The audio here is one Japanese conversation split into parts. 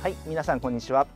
はい皆さんこんにちは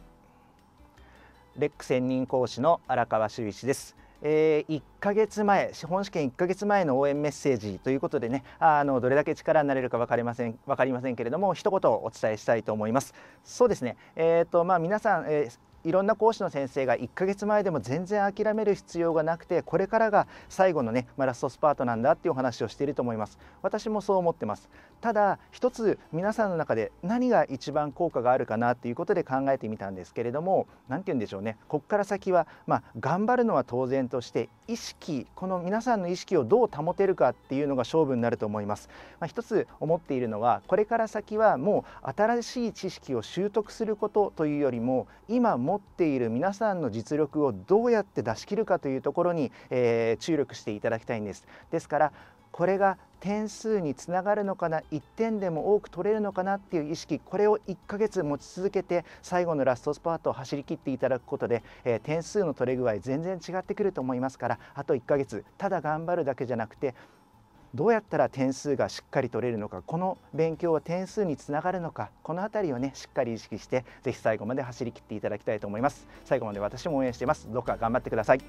レック専任講師の荒川修一ですえー、1ヶ月前資本試験1ヶ月前の応援メッセージということでねあのどれだけ力になれるか分かりません分かりませんけれども一言お伝えしたいと思いますそうですねえっ、ー、とまあ皆さん、えーいろんな講師の先生が1ヶ月前でも全然諦める必要がなくてこれからが最後のね、まあ、ラストスパートなんだっていうお話をしていると思います私もそう思ってますただ一つ皆さんの中で何が一番効果があるかなっていうことで考えてみたんですけれども何て言うんでしょうねこっから先はまあ、頑張るのは当然として意識この皆さんの意識をどう保てるかっていうのが勝負になると思います、まあ、一つ思っているのはこれから先はもう新しい知識を習得することというよりも今も持っている皆さんの実力をどうやって出し切るかというところに、えー、注力していただきたいんです。ですからこれが点数につながるのかな1点でも多く取れるのかなっていう意識これを1ヶ月持ち続けて最後のラストスパートを走り切っていただくことで、えー、点数の取れ具合全然違ってくると思いますからあと1ヶ月ただ頑張るだけじゃなくてどうやったら点数がしっかり取れるのかこの勉強は点数につながるのかこの辺りをねしっかり意識して是非最後まで走り切っていただきたいと思います最後まで私も応援していますどうか頑張ってください